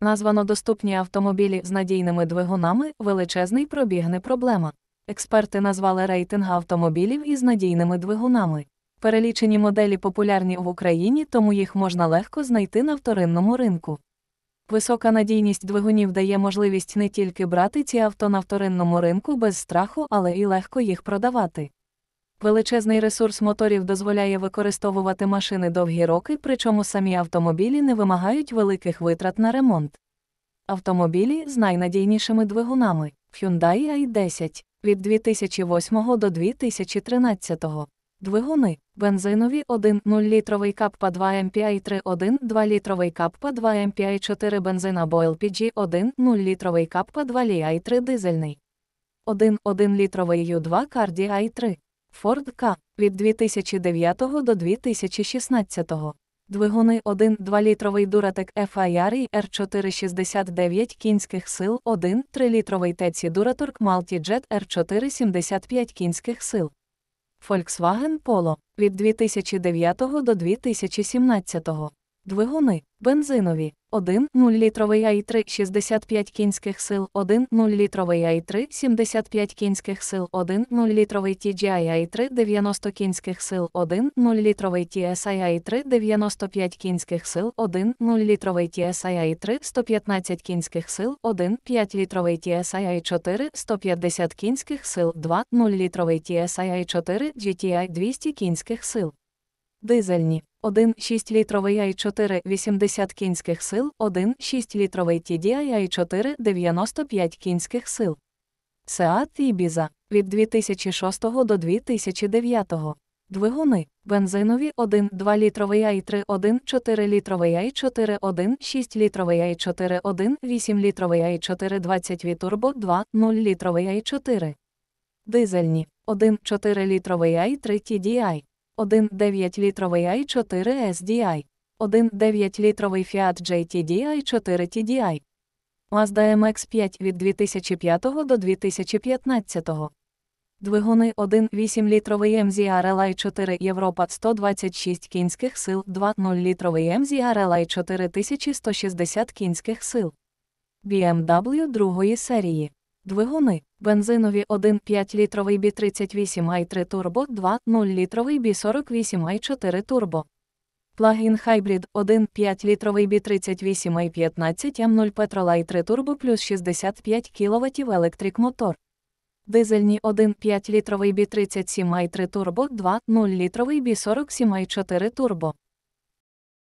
Названо доступні автомобілі з надійними двигунами, величезний пробіг не проблема. Експерти назвали рейтинг автомобілів із надійними двигунами. Перелічені моделі популярні в Україні, тому їх можна легко знайти на вторинному ринку. Висока надійність двигунів дає можливість не тільки брати ці авто на вторинному ринку без страху, але й легко їх продавати. Величезний ресурс моторів дозволяє використовувати машини довгі роки, причому самі автомобілі не вимагають великих витрат на ремонт. Автомобілі з найнадійнішими двигунами Hyundai i10 від 2008 до 2013 Двигуни бензинові 1,0 літровий каппа 2 MPI 3,1, 2 літровий каппа 2 MPI 4 бензин або LPG 1, 0 літровий каппа 2 Li 3 дизельний. 1,1 літровий U2 Cardi i 3 Ford K від 2009 до 2016. Двигуни 1-2 літровий Дуратек FIR R469 кінських сил, 1 3-літровий Теці Дураторк Multijet R475 кінських сил. Volkswagen Polo від 2009 до 2017 Двигуни бензинові 1 0-літровий i3 65 кінських сил, 1 0-літровий i3 75 кінських сил, 1 0-літровий TGI i3 90 кінських сил, 1 0-літровий TSI i3 95 кінських сил, 1 0-літровий TSI i3 115 кінських сил, 1 5-літровий TSI i4 150 кінських сил, 2 0-літровий TSI i4 GTI 200 кінських сил. Дизельні 1,6 літровий i 4 80 кінських сил, 1,6 літровий TDI i 4 95 кінських сил. Seat Ibiza від 2006 до 2009. Двигуни бензинові 1,2 літровий i 3 1,4 літровий i 4 1,6 літровий i 4 1,8 літровий i 4 20 від турбо 2, 0 літровий i 4. Дизельні 1,4 літровий i 3 TDI. 1,9 літровий i4 SDI, 1,9 літровий Fiat JTD i4 TDI, Mazda MX5 ем від 2005 до 2015. Двигуни 1,8 літровий MZRLI ем 4 Європа 126 кінських сил, 2,0 літровий MZRLI ем 4160 кінських сил. BMW другої серії. Двигуни бензинові 1,5 літровий b 38 i 3 Turbo, 2,0 літровий b 48 i 4 Turbo. Плагін хайбрид 1,5 літровий b 38 i 15 m 0 Petrol i 3 Turbo плюс 65 кВт електрик мотор. Дизельні 1,5 літровий b 37 i 3 Turbo, 2,0 літровий b 47 i 4 Turbo.